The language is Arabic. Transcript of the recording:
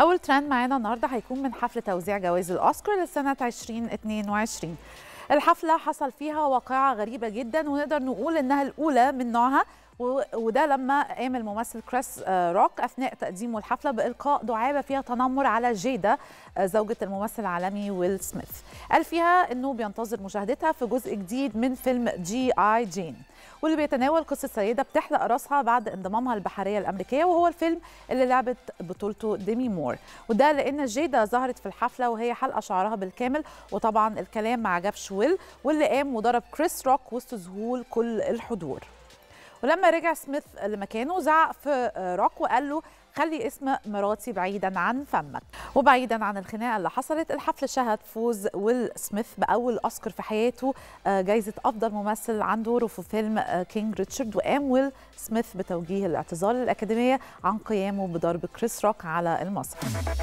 اول ترند معانا النهارده هيكون من حفل توزيع جوائز الاوسكار لسنه 2022 الحفله حصل فيها واقعه غريبه جدا ونقدر نقول انها الاولى من نوعها وده لما قام الممثل كريس آه، روك اثناء تقديمه الحفله بالقاء دعابه فيها تنمر على جيدا آه، زوجه الممثل العالمي ويل سميث قال فيها انه بينتظر مشاهدتها في جزء جديد من فيلم جي اي جين واللي بيتناول قصه سيده بتحلق راسها بعد انضمامها البحريه الامريكيه وهو الفيلم اللي لعبت بطولته ديمي مور وده لان جيدا ظهرت في الحفله وهي حلقه شعرها بالكامل وطبعا الكلام ما عجبش ويل واللي قام وضرب كريس روك وسط ذهول كل الحضور ولما رجع سميث لمكانه زعق في آه، روك وقال له خلي اسم مراتي بعيدا عن فمك وبعيدا عن الخناقه اللي حصلت الحفل شهد فوز ويل سميث باول اوسكار في حياته آه، جائزه افضل ممثل عن دوره في فيلم آه، كينج ريتشارد وقام ويل سميث بتوجيه الاعتذار للاكاديميه عن قيامه بضرب كريس روك على المسرح